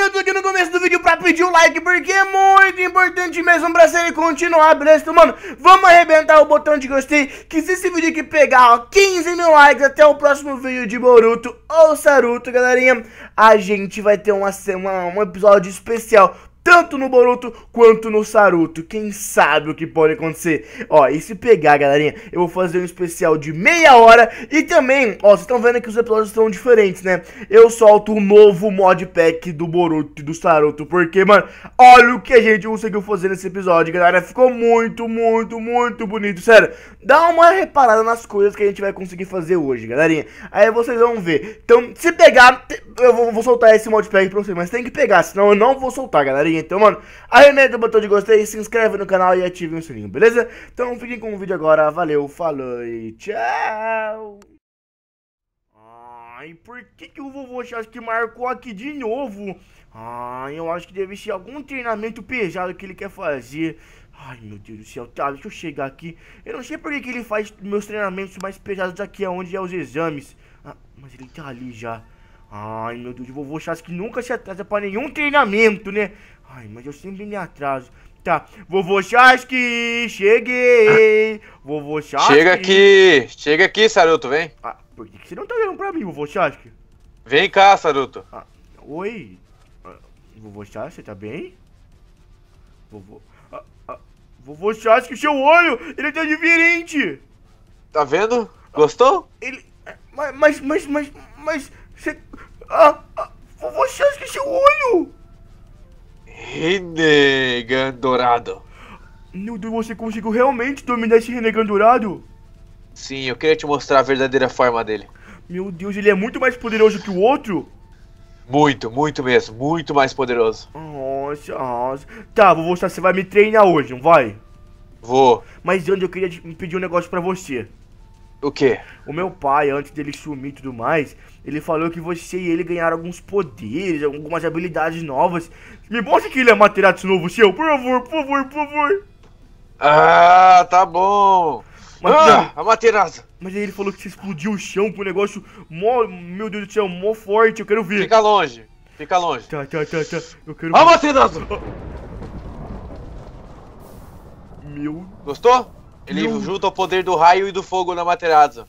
eu tô aqui no começo do vídeo pra pedir o like, porque é muito importante mesmo pra série continuar, beleza? mano, vamos arrebentar o botão de gostei, que se esse vídeo aqui pegar, ó, 15 mil likes até o próximo vídeo de Boruto ou Saruto, galerinha, a gente vai ter uma, semana, um episódio especial tanto no Boruto quanto no Saruto. Quem sabe o que pode acontecer? Ó, e se pegar, galerinha, eu vou fazer um especial de meia hora e também, ó, vocês estão vendo que os episódios são diferentes, né? Eu solto um novo mod pack do Boruto e do Saruto, porque, mano, olha o que a gente conseguiu fazer nesse episódio, galera. Ficou muito, muito, muito bonito, sério. Dá uma reparada nas coisas que a gente vai conseguir fazer hoje, galerinha. Aí vocês vão ver. Então, se pegar, eu vou, vou soltar esse mod pack pra vocês, mas tem que pegar, senão eu não vou soltar, galerinha galerinha. Então, mano, arremeta né, o botão de gostei, se inscreve no canal e ative o sininho, beleza? Então fiquem com o vídeo agora. Valeu, falou e tchau! Ai, por que, que o vovô que marcou aqui de novo? Ai, eu acho que deve ser algum treinamento pesado que ele quer fazer. Ai, meu Deus do céu, tá, deixa eu chegar aqui. Eu não sei por que, que ele faz meus treinamentos mais pesados aqui, onde é os exames. Ah, mas ele tá ali já. Ai, meu Deus, o vovô Chasque nunca se atrasa pra nenhum treinamento, né? Ai, mas eu sempre me atraso. Tá, vovô Chasque, cheguei! Vovô Chasque... Chega aqui! Chega aqui, Saruto, vem! Ah, por que você não tá olhando pra mim, vovô Chasque? Vem cá, Saruto! Ah, oi! Ah, vovô Chasque, você tá bem? Vovô... Ah, ah, vovô Chasque, seu olho, ele tá diferente! Tá vendo? Gostou? Ele... Mas, ah, mas, mas, mas... mas você... Ah, ah, vovô Chasque, seu olho! Renegan Dourado. Meu Deus, você conseguiu realmente dominar esse Renegan Dourado? Sim, eu queria te mostrar a verdadeira forma dele. Meu Deus, ele é muito mais poderoso que o outro? Muito, muito mesmo, muito mais poderoso. Nossa, nossa. Tá, vou mostrar, você vai me treinar hoje, não vai? Vou. Mas antes eu queria pedir um negócio pra você. O quê? O meu pai, antes dele sumir e tudo mais, ele falou que você e ele ganharam alguns poderes, algumas habilidades novas. Me mostre que ele é Materatsu novo seu, por favor, por favor, por favor. Ah, tá bom. Mas, ah, não, a Materatsu. Mas aí ele falou que você explodiu o chão com um negócio mó, meu Deus do céu, mó forte, eu quero ver. Fica longe, fica longe. Tá, tá, tá, tá, eu quero ver. A Materatsu! Meu... Gostou? Ele meu... junta o poder do raio e do fogo na Materatsu.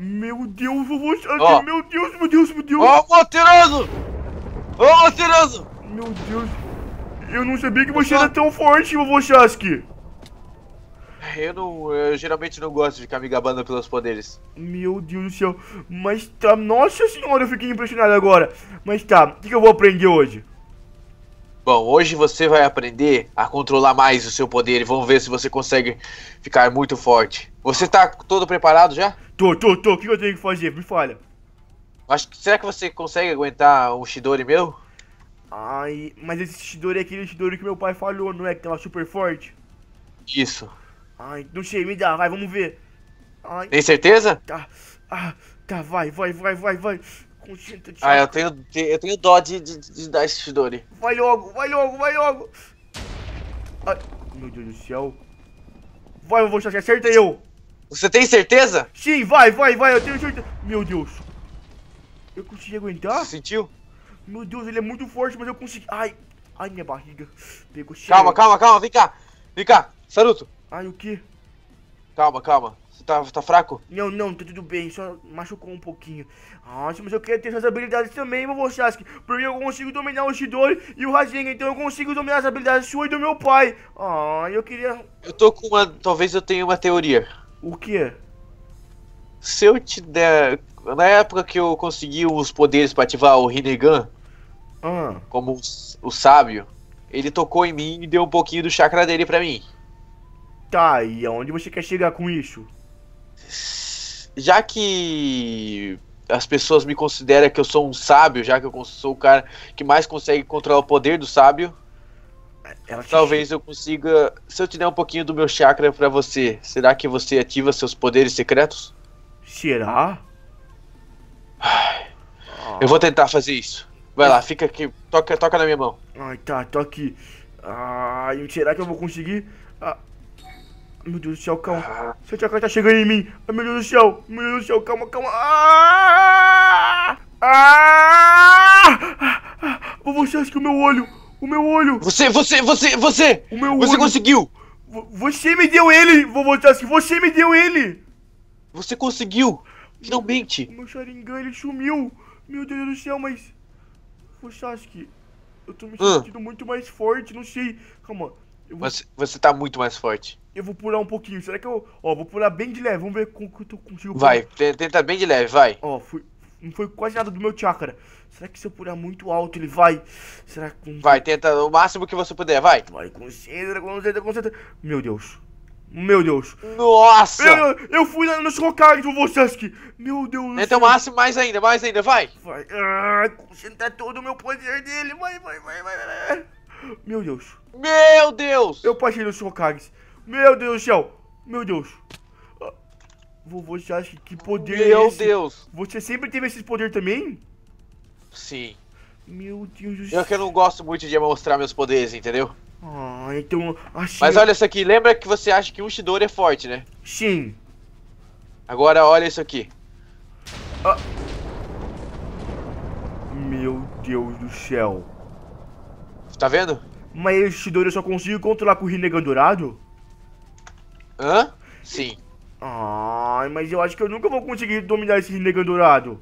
Meu Deus, vovô Xande, oh. meu Deus, meu Deus, meu Deus. Ó, oh, mentiroso! Ô, oh, mentiroso! Meu Deus. Eu não sabia que você era tão forte, vovô Chasque. Eu não. Eu geralmente não gosto de ficar me gabando pelos poderes. Meu Deus do céu. Mas tá. Nossa senhora, eu fiquei impressionado agora. Mas tá, o que, que eu vou aprender hoje? Bom, hoje você vai aprender a controlar mais o seu poder e vamos ver se você consegue ficar muito forte. Você tá todo preparado já? Tô, tô, tô. O que eu tenho que fazer? Me fala. Acho que, será que você consegue aguentar um Shidori meu? Ai, mas esse Shidori é aquele Shidori que meu pai falou, não é? Que tava super forte? Isso. Ai, não sei, me dá, vai, vamos ver. Ai, Tem certeza? Tá, ah, tá, vai, vai, vai, vai, vai com de. Ah, eu tenho, eu tenho dó de, de, de dar esse Shidori. Vai logo, vai logo, vai logo! Ai, meu Deus do céu. Vai, eu vou achar, acerta eu! Você tem certeza? Sim, vai, vai, vai, eu tenho certeza. Meu Deus. Eu consegui aguentar? Você sentiu? Meu Deus, ele é muito forte, mas eu consegui. Ai, ai, minha barriga. Pegou cheio. Calma, calma, calma, vem cá. Vem cá, Saruto. Ai, o que? Calma, calma. Você tá, tá fraco? Não, não, tá tudo bem, só machucou um pouquinho. Nossa, ah, mas eu quero ter essas habilidades também, vovô Sasuke. Porque eu consigo dominar o Shidori e o Rasengan, então eu consigo dominar as habilidades sua e do meu pai. Ah, eu queria... Eu tô com uma... Talvez eu tenha uma teoria. O quê? Se eu te der... Na época que eu consegui os poderes pra ativar o Rinnegan, ah. como o, o sábio, ele tocou em mim e deu um pouquinho do chakra dele pra mim. Tá, e aonde você quer chegar com isso? Já que as pessoas me consideram que eu sou um sábio, já que eu sou o cara que mais consegue controlar o poder do sábio, é, talvez eu consiga. Se eu te der um pouquinho do meu chakra para você, será que você ativa seus poderes secretos? Será? Eu vou tentar fazer isso. Vai lá, fica aqui, toca, toca na minha mão. Ai, tá, tô aqui. Ai, será que eu vou conseguir? Ah, meu Deus do céu, calma. Ah. Seu Chacal tá chegando em mim. Ai, meu Deus do céu. Meu Deus do céu, calma, calma. Ah! Ah! ah! Você acha que o meu olho... O meu olho! Você, você, você, você! O meu você olho! Você conseguiu! você me deu ele! Vovô Task, você me deu ele! Você conseguiu! Finalmente! O meu Sharingan, ele sumiu! Meu Deus do céu, mas... Vovô Sasuke, eu tô me hum. sentindo muito mais forte, não sei... Calma... Vou... Você, você tá muito mais forte eu vou pular um pouquinho. Será que eu. Ó, vou pular bem de leve. Vamos ver como que eu tô contigo. Vai, tenta bem de leve, vai. Ó, fui, não foi quase nada do meu chakra. Será que se eu pular muito alto ele vai? Será que. Vai, tenta o máximo que você puder, vai. Vai, concentra, concentra, concentra. Meu Deus. Meu Deus. Nossa! Eu, eu fui lá nos locais do Vossesky. Meu Deus. Tenta o máximo mais ainda, mais ainda, vai. Vai. Ah, concentra todo o meu poder dele. Vai, vai, vai, vai, vai. Meu Deus. Meu Deus! Eu passei nos Shokages. Meu Deus do céu. Meu Deus. Ah, vovô acha que poder é Meu é esse? Deus. Você sempre teve esse poder também? Sim. Meu Deus do céu. Eu que eu não gosto muito de mostrar meus poderes, entendeu? Ah, então... Achei... Mas olha isso aqui. Lembra que você acha que um Shidori é forte, né? Sim. Agora olha isso aqui. Ah. Meu Deus do céu. Tá vendo? Mas esse Shidori eu só consigo controlar com o Rinnegan Dourado? Hã? Sim. Ai, mas eu acho que eu nunca vou conseguir dominar esse negão dourado.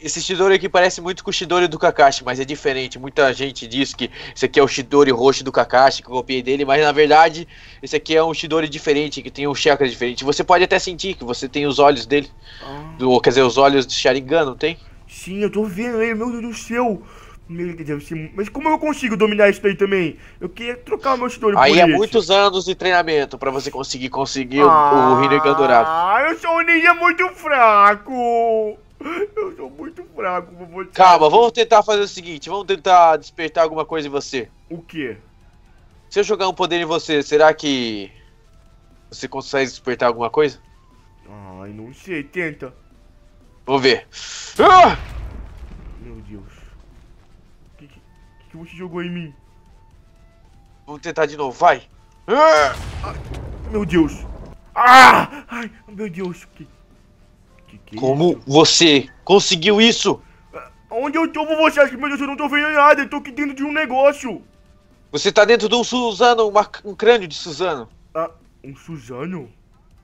Esse Shidori aqui parece muito com o Shidori do Kakashi, mas é diferente. Muita gente diz que esse aqui é o Shidori roxo do Kakashi, que eu copiei dele, mas na verdade, esse aqui é um Shidori diferente, que tem um chakra diferente. Você pode até sentir que você tem os olhos dele. Ah. Do, quer dizer, os olhos do Sharingan, não tem? Sim, eu tô vendo ele, meu Deus do céu. Mas como eu consigo dominar isso daí também? Eu queria trocar o meu Chidori Aí é muitos anos de treinamento pra você conseguir conseguir ah, o Rinnegan Dourado. Ah, eu sou um ninja muito fraco! Eu sou muito fraco, vou Calma, vamos tentar fazer o seguinte, vamos tentar despertar alguma coisa em você. O quê? Se eu jogar um poder em você, será que você consegue despertar alguma coisa? Ai, não sei, tenta. Vou ver. Ah! que você jogou em mim. Vamos tentar de novo, vai! Ah! Ai, meu Deus! Ah! Ai, meu Deus! Que, que, que é Como isso? você conseguiu isso? Onde eu tô com você? Meu Deus, eu não tô vendo nada, eu tô aqui dentro de um negócio! Você tá dentro de um Suzano, uma, um crânio de Suzano. Ah, um Suzano?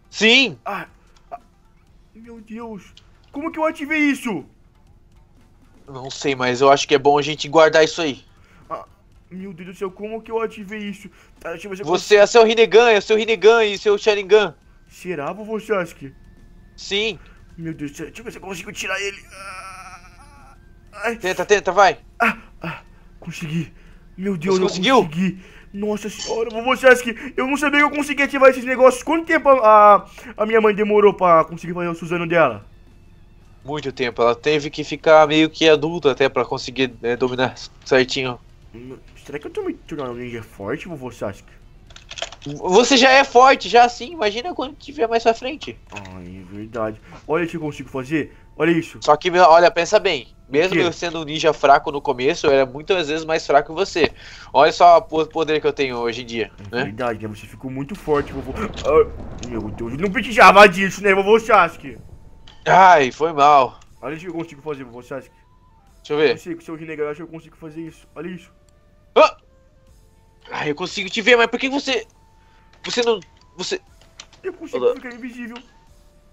Sim! Ah, ah, meu Deus! Como que eu ativei isso? Não sei, mas eu acho que é bom a gente guardar isso aí. Ah, meu Deus do céu, como que eu ativei isso? Tá, deixa eu ver se Você consigo. é seu Rinnegan, é seu Rinnegan e seu Sharingan. Será, vovô Sasuke? Sim. Meu Deus do céu, deixa eu ver se eu consigo tirar ele. Ah, ai. Tenta, tenta, vai. Ah, ah, consegui. Meu Deus, Você eu conseguiu? consegui. Nossa senhora, vovô Sasuke, eu não sabia que eu conseguia ativar esses negócios. Quanto tempo a, a, a minha mãe demorou pra conseguir fazer o Suzano dela? Muito tempo, ela teve que ficar meio que adulta até pra conseguir né, dominar certinho. Será que eu tô me tornando um ninja é forte, vovô Sasuke? Você já é forte, já sim. Imagina quando tiver mais pra frente. Ai, ah, é verdade. Olha o que eu consigo fazer. Olha isso. Só que, olha, pensa bem. Mesmo eu sendo um ninja fraco no começo, eu era muitas vezes mais fraco que você. Olha só o poder que eu tenho hoje em dia. É né? verdade, né? Você ficou muito forte, vovô. Ah, meu Deus, não precisava disso, né, vovô Sasuke? Ai, foi mal. Olha o que eu consigo fazer, vovô Sasuke. Deixa eu ver. Consigo, seu renegado, acho que eu consigo fazer isso. Olha isso. Ah! eu consigo te ver, mas por que você. Você não. Você. Eu consigo ficar invisível.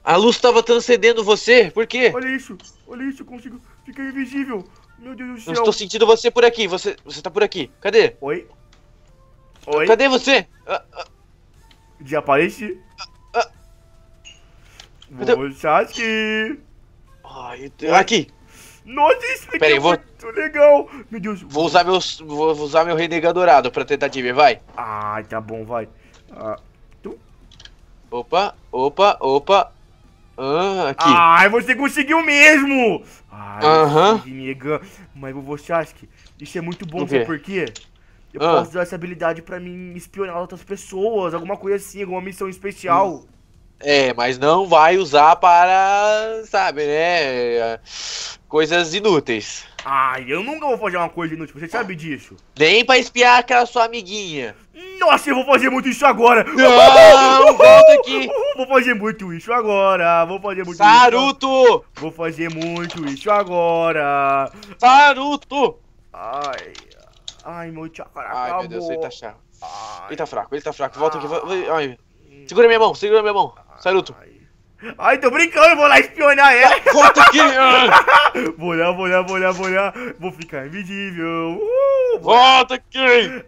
A luz estava transcendendo você, por quê? Olha isso, olha isso, eu consigo ficar invisível. Meu Deus do céu. Eu estou sentindo você por aqui, você, você tá por aqui. Cadê? Oi? Oi? Cadê você? Ah, ah. Desapareci. Ah, ah. Vou, Sasuke. Ai, eu... Aqui, nossa, isso aqui Peraí, é vou... muito legal. Meu Deus. Vou usar, meus, vou usar meu renegado Dourado pra tentativa, vai. Ai, tá bom, vai. Ah, tu... Opa, opa, opa. Ah, aqui. Ai, você conseguiu mesmo. Aham. uh -huh. Mas você acha que isso é muito bom, sabe por quê? Eu ah. posso usar essa habilidade pra mim espionar outras pessoas, alguma coisa assim, alguma missão especial. É, mas não vai usar para, sabe, né? coisas inúteis. Ai, eu nunca vou fazer uma coisa inútil, você sabe disso. Nem pra espiar aquela sua amiguinha. Nossa, eu vou fazer muito isso agora. Não, volta aqui. Vou fazer muito isso agora. Vou fazer muito Saruto. isso. Saruto. Vou fazer muito isso agora. Saruto. Ai, ai, meu chakra Ai, acabou. meu Deus, ele tá chato. Ele tá fraco, ele tá fraco. Volta aqui. Ai. Segura minha mão, segura minha mão. Saruto. Ai. Ai, tô brincando, eu vou lá espionar ela. Volta aqui. Ah. vou olhar, vou olhar, vou olhar, vou olhar. Vou ficar invisível. Uh, Volta aqui.